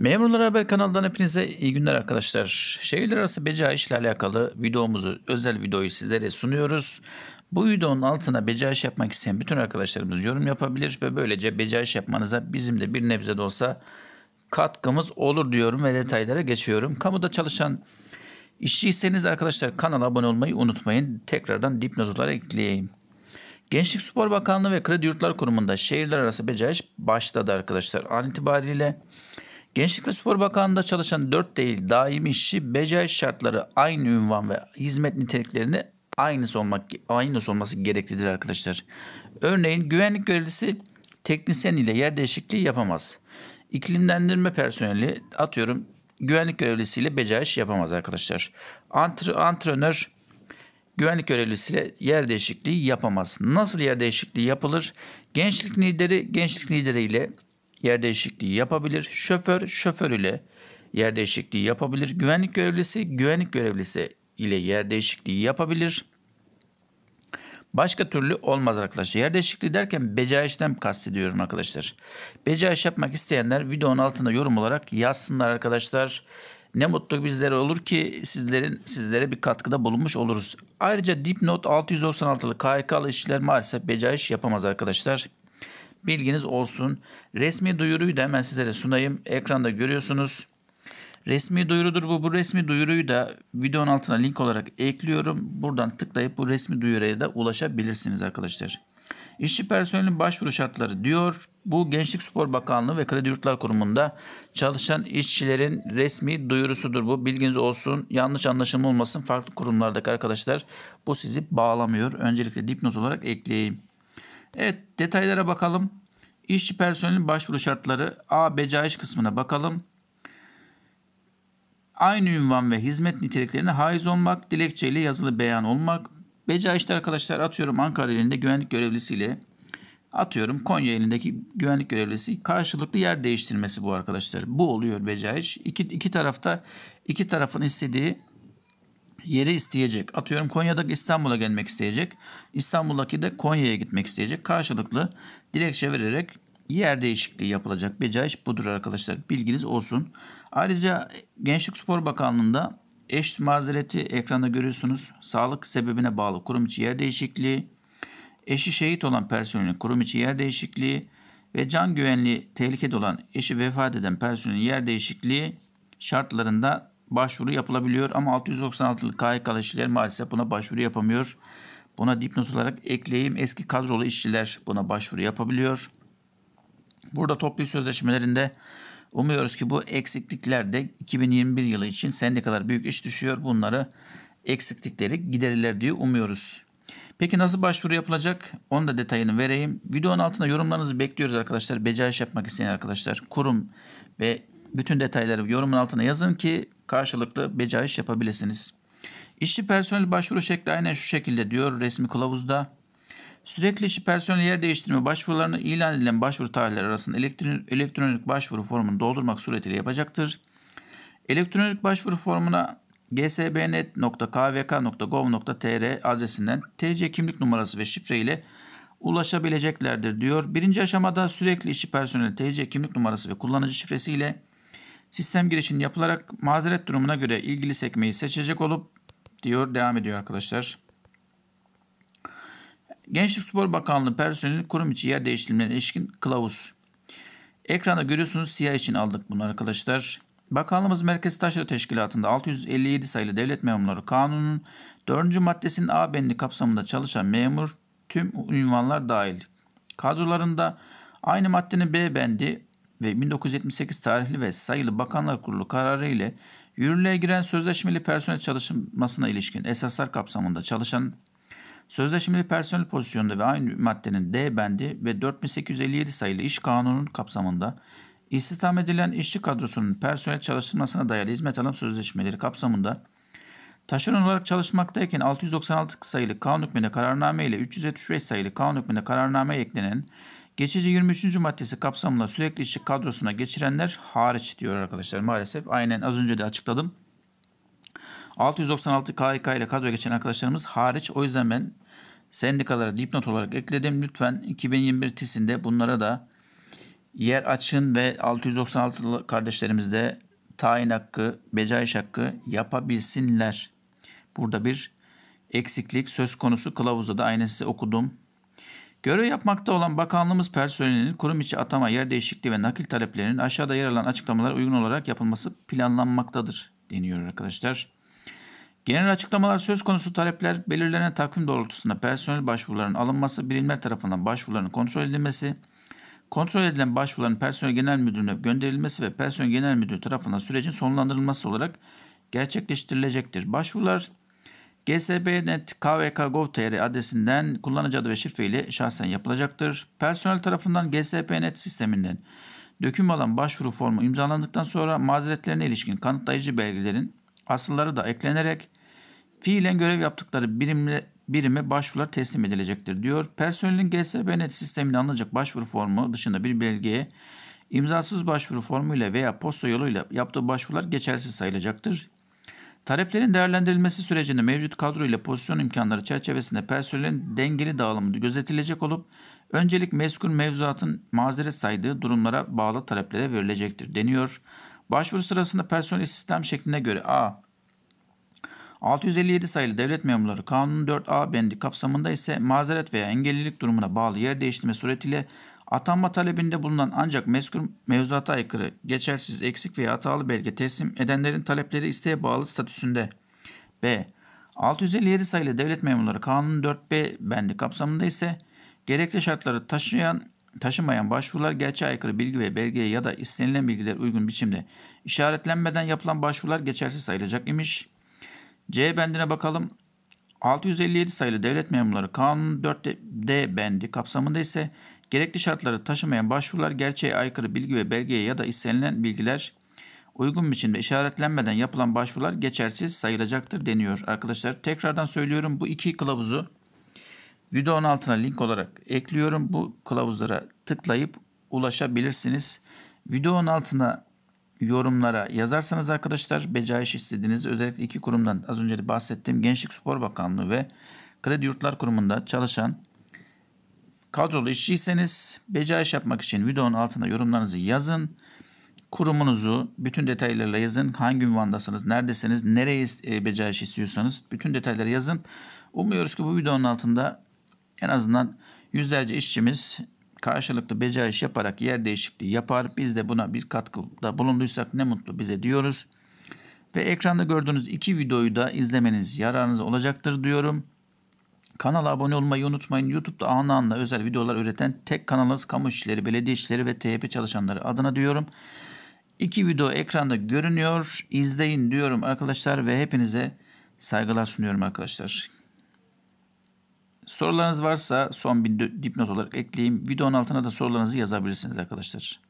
Memurlar Haber kanalından hepinize iyi günler arkadaşlar. Şehirler arası beca işle alakalı videomuzu, özel videoyu sizlere sunuyoruz. Bu videonun altına beca iş yapmak isteyen bütün arkadaşlarımız yorum yapabilir ve böylece beca iş yapmanıza bizim de bir nebze de olsa katkımız olur diyorum ve detaylara geçiyorum. Kamuda çalışan işçiyseniz arkadaşlar kanala abone olmayı unutmayın. Tekrardan dipnot olarak ekleyeyim. Gençlik Spor Bakanlığı ve Kredi Yurtlar Kurumu'nda şehirler arası beca iş başladı arkadaşlar. An itibariyle Gençlik ve Spor Bakanlığı'nda çalışan 4 değil daimi işçi beceri şartları aynı ünvan ve hizmet niteliklerini aynısı olmak aynısı olması gereklidir arkadaşlar. Örneğin güvenlik görevlisi teknisyen ile yer değişikliği yapamaz. İklimlendirme personeli atıyorum güvenlik görevlisiyle beceri yapamaz arkadaşlar. Antre, antrenör güvenlik görevlisiyle yer değişikliği yapamaz. Nasıl yer değişikliği yapılır? Gençlik lideri gençlik lideriyle yer değişikliği yapabilir. Şoför şoför ile yer değişikliği yapabilir. Güvenlik görevlisi güvenlik görevlisi ile yer değişikliği yapabilir. Başka türlü olmaz arkadaşlar. Yer değişikliği derken becaişten kastediyorum arkadaşlar. Becaiş yapmak isteyenler videonun altında yorum olarak yazsınlar arkadaşlar. Ne mutlu bizlere olur ki sizlerin sizlere bir katkıda bulunmuş oluruz. Ayrıca dipnot 696'lı KHK'lı işçiler maalesef becaiş yapamaz arkadaşlar. Bilginiz olsun. Resmi duyuruyu da hemen sizlere sunayım. Ekranda görüyorsunuz. Resmi duyurudur bu. Bu resmi duyuruyu da videonun altına link olarak ekliyorum. Buradan tıklayıp bu resmi duyuruya da ulaşabilirsiniz arkadaşlar. İşçi personelin başvuru şartları diyor. Bu Gençlik Spor Bakanlığı ve Kredi Yurtlar Kurumu'nda çalışan işçilerin resmi duyurusudur bu. Bilginiz olsun. Yanlış anlaşılma olmasın. Farklı kurumlardaki arkadaşlar bu sizi bağlamıyor. Öncelikle dipnot olarak ekleyeyim. Evet detaylara bakalım. İşçi personelin başvuru şartları A. Becaiş kısmına bakalım. Aynı ünvan ve hizmet niteliklerine haiz olmak, dilekçeyle yazılı beyan olmak. Becaiş'te arkadaşlar atıyorum Ankara elinde güvenlik görevlisiyle atıyorum Konya elindeki güvenlik görevlisi karşılıklı yer değiştirmesi bu arkadaşlar. Bu oluyor becaiş. İki, iki tarafta iki tarafın istediği yeri isteyecek. Atıyorum Konya'daki İstanbul'a gelmek isteyecek. İstanbul'daki de Konya'ya gitmek isteyecek. Karşılıklı dilekçe vererek yer değişikliği yapılacak. Becaiş budur arkadaşlar. Bilginiz olsun. Ayrıca Gençlik Spor Bakanlığı'nda eş mazereti ekranda görüyorsunuz. Sağlık sebebine bağlı kurum içi yer değişikliği, eşi şehit olan personelin kurum içi yer değişikliği ve can güvenliği tehlikede olan eşi vefat eden personelin yer değişikliği şartlarında başvuru yapılabiliyor ama 696'lık KHK'lı işçiler maalesef buna başvuru yapamıyor. Buna dipnot olarak ekleyeyim eski kadrolu işçiler buna başvuru yapabiliyor. Burada toplu sözleşmelerinde umuyoruz ki bu eksiklikler de 2021 yılı için sendikalar büyük iş düşüyor. Bunları eksiklikleri giderirler diye umuyoruz. Peki nasıl başvuru yapılacak? Onun da detayını vereyim. Videonun altında yorumlarınızı bekliyoruz arkadaşlar. Becaiş yapmak isteyen arkadaşlar kurum ve bütün detayları yorumun altına yazın ki karşılıklı becaiş yapabilirsiniz. İşçi personel başvuru şekli aynen şu şekilde diyor resmi kılavuzda. Sürekli işçi personel yer değiştirme başvurularını ilan edilen başvuru tarihleri arasında elektronik, elektronik başvuru formunu doldurmak suretiyle yapacaktır. Elektronik başvuru formuna gsbnet.kvk.gov.tr adresinden TC kimlik numarası ve şifre ile ulaşabileceklerdir diyor. Birinci aşamada sürekli işçi personeli TC kimlik numarası ve kullanıcı şifresi ile Sistem girişinin yapılarak mazeret durumuna göre ilgili sekmeyi seçecek olup diyor devam ediyor arkadaşlar. Gençlik Spor Bakanlığı personeli kurum içi yer değiştirmelerine ilişkin kılavuz. Ekranda görüyorsunuz siyah için aldık bunu arkadaşlar. Bakanlığımız Merkez Taşra Teşkilatı'nda 657 sayılı Devlet Memurları Kanunun 4. maddesinin A bendi kapsamında çalışan memur tüm unvanlar dahil. Kadrolarında aynı maddenin B bendi ve 1978 tarihli ve sayılı Bakanlar Kurulu kararı ile yürürlüğe giren sözleşmeli personel çalışmasına ilişkin esaslar kapsamında çalışan sözleşmeli personel pozisyonunda ve aynı maddenin D bendi ve 4857 sayılı iş kanunun kapsamında istihdam edilen işçi kadrosunun personel çalıştırmasına dayalı hizmet alım sözleşmeleri kapsamında taşeron olarak çalışmaktayken 696 sayılı kanun hükmünde kararname ile 375 sayılı kanun hükmünde kararname eklenen Geçici 23. maddesi kapsamında sürekli işçi kadrosuna geçirenler hariç diyor arkadaşlar maalesef. Aynen az önce de açıkladım. 696 KHK ile kadro geçen arkadaşlarımız hariç. O yüzden ben sendikalara dipnot olarak ekledim. Lütfen 2021 TİS'inde bunlara da yer açın ve 696 kardeşlerimiz de tayin hakkı, becaiş hakkı yapabilsinler. Burada bir eksiklik söz konusu. Kılavuzda da aynen size okudum. Görev yapmakta olan bakanlığımız personelinin kurum içi atama, yer değişikliği ve nakil taleplerinin aşağıda yer alan açıklamalara uygun olarak yapılması planlanmaktadır deniyor arkadaşlar. Genel açıklamalar söz konusu talepler belirlenen takvim doğrultusunda personel başvurularının alınması, birimler tarafından başvuruların kontrol edilmesi, kontrol edilen başvuruların personel genel müdürüne gönderilmesi ve personel genel müdürü tarafından sürecin sonlandırılması olarak gerçekleştirilecektir. Başvurular GSB.net adresinden kullanıcı adı ve şifre ile şahsen yapılacaktır. Personel tarafından GSPnet sisteminden döküm alan başvuru formu imzalandıktan sonra mazeretlerine ilişkin kanıtlayıcı belgelerin asılları da eklenerek fiilen görev yaptıkları birimle, birime başvurular teslim edilecektir diyor. Personelin GSPnet sisteminde alınacak başvuru formu dışında bir belgeye imzasız başvuru formuyla veya posta yoluyla yaptığı başvurular geçersiz sayılacaktır. Taleplerin değerlendirilmesi sürecinde mevcut kadro ile pozisyon imkanları çerçevesinde personelin dengeli dağılımı gözetilecek olup öncelik meskun mevzuatın mazeret saydığı durumlara bağlı taleplere verilecektir deniyor. Başvuru sırasında personel sistem şekline göre A. 657 sayılı devlet memurları kanunun 4A bendi kapsamında ise mazeret veya engellilik durumuna bağlı yer değiştirme suretiyle Atanma talebinde bulunan ancak mezkur mevzuata aykırı, geçersiz, eksik veya hatalı belge teslim edenlerin talepleri isteğe bağlı statüsünde. B. 657 sayılı devlet memurları kanunun 4B bendi kapsamında ise gerekli şartları taşıyan taşımayan başvurular gerçeğe aykırı bilgi ve belgeye ya da istenilen bilgiler uygun biçimde işaretlenmeden yapılan başvurular geçersiz sayılacak imiş. C bendine bakalım. 657 sayılı devlet memurları kanunun 4D bendi kapsamında ise Gerekli şartları taşımayan başvurular gerçeğe aykırı bilgi ve belgeye ya da istenilen bilgiler uygun biçimde işaretlenmeden yapılan başvurular geçersiz sayılacaktır deniyor. Arkadaşlar tekrardan söylüyorum bu iki kılavuzu videonun altına link olarak ekliyorum. Bu kılavuzlara tıklayıp ulaşabilirsiniz. Videonun altına yorumlara yazarsanız arkadaşlar becaiş istediğiniz özellikle iki kurumdan az önce de bahsettiğim Gençlik Spor Bakanlığı ve Kredi Yurtlar Kurumu'nda çalışan Kadrolu işçiyseniz beceri iş yapmak için videonun altına yorumlarınızı yazın. Kurumunuzu bütün detaylarıyla yazın. Hangi ünvandasınız, neredesiniz, nereye e, beceri iş istiyorsanız bütün detayları yazın. Umuyoruz ki bu videonun altında en azından yüzlerce işçimiz karşılıklı beceri iş yaparak yer değişikliği yapar. Biz de buna bir katkıda bulunduysak ne mutlu bize diyoruz. Ve ekranda gördüğünüz iki videoyu da izlemeniz yararınız olacaktır diyorum. Kanala abone olmayı unutmayın. YouTube'da anla anla özel videolar üreten tek kanalız kamu işleri, belediye işleri ve THP çalışanları adına diyorum. İki video ekranda görünüyor. İzleyin diyorum arkadaşlar ve hepinize saygılar sunuyorum arkadaşlar. Sorularınız varsa son bir dipnot olarak ekleyeyim. Videonun altına da sorularınızı yazabilirsiniz arkadaşlar.